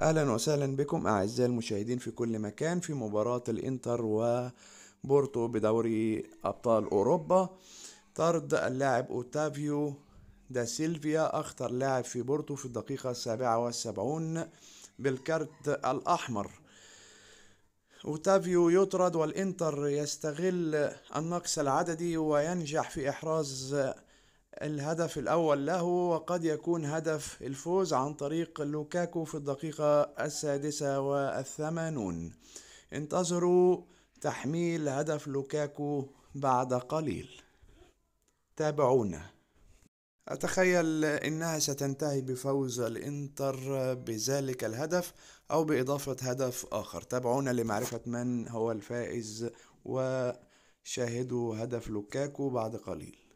اهلا وسهلا بكم اعزائي المشاهدين في كل مكان في مباراة الانتر وبورتو بدوري ابطال اوروبا طرد اللاعب اوتافيو دا سيلفيا اخطر لاعب في بورتو في الدقيقة السابعة والسبعون بالكارت الاحمر اوتافيو يطرد والانتر يستغل النقص العددي وينجح في احراز الهدف الأول له وقد يكون هدف الفوز عن طريق لوكاكو في الدقيقة السادسة والثمانون انتظروا تحميل هدف لوكاكو بعد قليل تابعونا أتخيل إنها ستنتهي بفوز الإنتر بذلك الهدف أو بإضافة هدف آخر تابعونا لمعرفة من هو الفائز وشاهدوا هدف لوكاكو بعد قليل